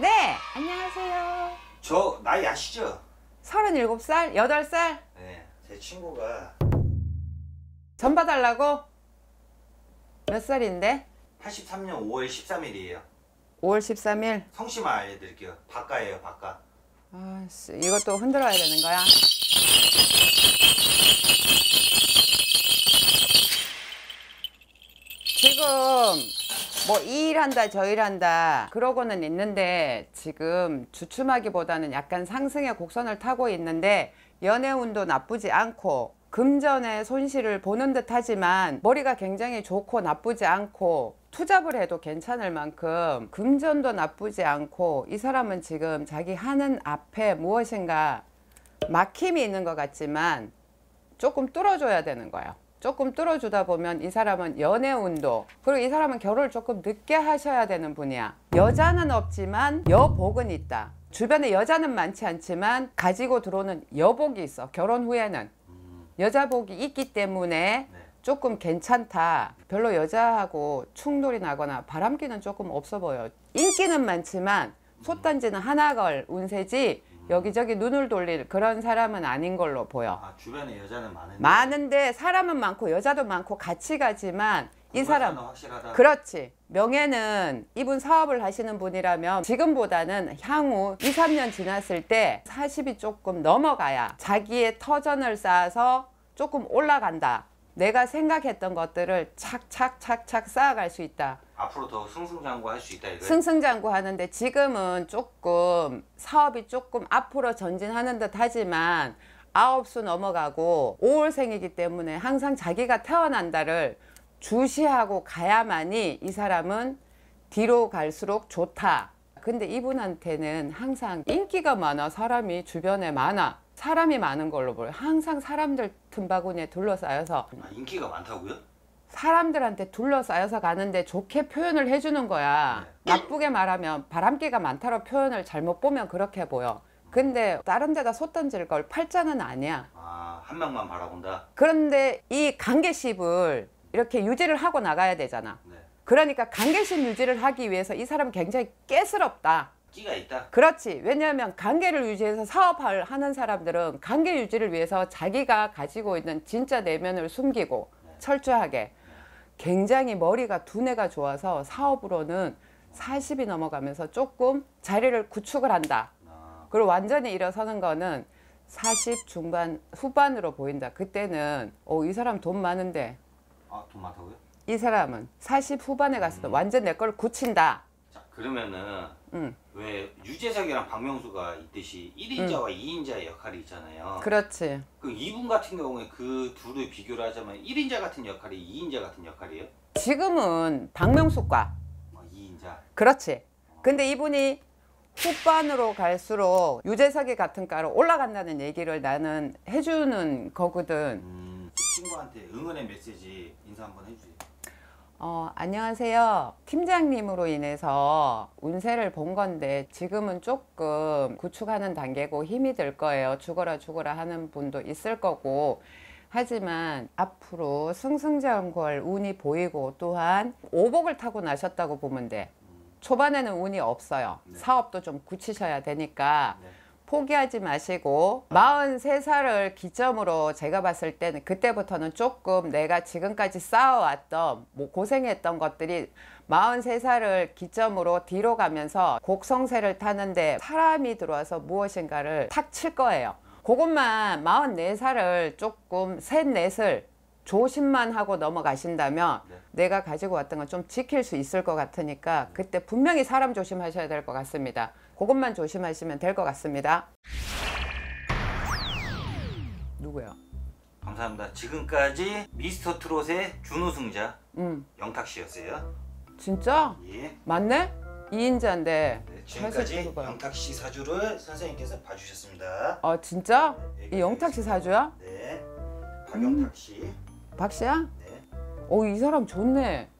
네, 안녕하세요. 저 나이 아시죠? 37살, 8살? 네, 제 친구가 전 봐달라고? 몇 살인데? 83년 5월 13일이에요. 5월 13일? 성씨 알려드릴게요. 바가예요, 바가. 아 이것도 흔들어야 되는 거야. 뭐이 일한다 저 일한다 그러고는 있는데 지금 주춤하기보다는 약간 상승의 곡선을 타고 있는데 연애운도 나쁘지 않고 금전의 손실을 보는 듯 하지만 머리가 굉장히 좋고 나쁘지 않고 투잡을 해도 괜찮을 만큼 금전도 나쁘지 않고 이 사람은 지금 자기 하는 앞에 무엇인가 막힘이 있는 것 같지만 조금 뚫어줘야 되는 거예요. 조금 뚫어주다 보면 이 사람은 연애 운도 그리고 이 사람은 결혼을 조금 늦게 하셔야 되는 분이야 여자는 없지만 여복은 있다 주변에 여자는 많지 않지만 가지고 들어오는 여복이 있어 결혼 후에는 여자복이 있기 때문에 네. 조금 괜찮다 별로 여자하고 충돌이 나거나 바람기는 조금 없어 보여 인기는 많지만 음. 솥단지는 하나걸 운세지 여기저기 눈을 돌릴 그런 사람은 아닌 걸로 보여. 아, 주변에 여자는 많은데. 많은데 사람은 많고 여자도 많고 같이 가지만 이 사람 확실하다. 그렇지. 명예는 이분 사업을 하시는 분이라면 지금보다는 향후 2, 3년 지났을 때 40이 조금 넘어가야 자기의 터전을 쌓아서 조금 올라간다. 내가 생각했던 것들을 착착착착 쌓아갈 수 있다. 앞으로 더 승승장구할 수 있다 이거 승승장구하는데 지금은 조금 사업이 조금 앞으로 전진하는 듯 하지만 아홉 수 넘어가고 5월생이기 때문에 항상 자기가 태어난다을 주시하고 가야만이 이 사람은 뒤로 갈수록 좋다 근데 이분한테는 항상 인기가 많아 사람이 주변에 많아 사람이 많은 걸로 보여 항상 사람들 틈바구니에 둘러싸여서 아, 인기가 많다고요? 사람들한테 둘러싸여서 가는데 좋게 표현을 해주는 거야. 네. 나쁘게 말하면 바람기가 많다로 표현을 잘못 보면 그렇게 보여. 근데 다른 데다 솥 던질 걸 팔자는 아니야. 아, 한 명만 바라본다? 그런데 이 관계십을 이렇게 유지를 하고 나가야 되잖아. 네. 그러니까 관계심 유지를 하기 위해서 이 사람 굉장히 깨스럽다. 끼가 있다? 그렇지. 왜냐하면 관계를 유지해서 사업을 하는 사람들은 관계 유지를 위해서 자기가 가지고 있는 진짜 내면을 숨기고 네. 철저하게 굉장히 머리가 두뇌가 좋아서 사업으로는 40이 넘어가면서 조금 자리를 구축을 한다. 그리고 완전히 일어서는 거는 40 중반 후반으로 보인다. 그때는 어, 이 사람 돈 많은데. 아, 돈 많다고요? 이 사람은 40 후반에 갔을 때 음. 완전 내 걸 굳힌다. 그러면은 음. 왜 유재석이랑 박명수가 있듯이 1인자와 음. 2인자의 역할이 있잖아요. 그렇지. 그 이분 같은 경우에 그 둘을 비교를 하자면 1인자 같은 역할이 2인자 같은 역할이에요? 지금은 박명수과. 아, 어, 2인자. 그렇지. 근데 이분이 후반으로 갈수록 유재석이 같은 과로 올라간다는 얘기를 나는 해주는 거거든. 음, 그 친구한테 응원의 메시지 인사 한번 해주세요. 어, 안녕하세요. 팀장님으로 인해서 운세를 본 건데 지금은 조금 구축하는 단계고 힘이 들 거예요. 죽어라 죽어라 하는 분도 있을 거고 하지만 앞으로 승승장구할 운이 보이고 또한 오복을 타고 나셨다고 보면 돼. 초반에는 운이 없어요. 네. 사업도 좀 굳히셔야 되니까 네. 포기하지 마시고 43살을 기점으로 제가 봤을 때는 그때부터는 조금 내가 지금까지 쌓아왔던 뭐 고생했던 것들이 43살을 기점으로 뒤로 가면서 곡성세를 타는데 사람이 들어와서 무엇인가를 탁 칠 거예요. 그것만 44살을 조금 셋 넷을 조심만 하고 넘어가신다면 네. 내가 가지고 왔던 건 좀 지킬 수 있을 것 같으니까 그때 분명히 사람 조심하셔야 될 것 같습니다. 그것만 조심하시면 될 것 같습니다. 누구야? 감사합니다. 지금까지 미스터 트롯의 준우승자 음. 영탁 씨였어요. 진짜? 예. 맞네? 2인자인데 네, 지금까지 영탁 씨 사주를 선생님께서 봐주셨습니다. 아 진짜? 네, 이 영탁 씨 사주야? 네. 박영탁 음. 박 씨야? 네. 오이 어, 사람 좋네.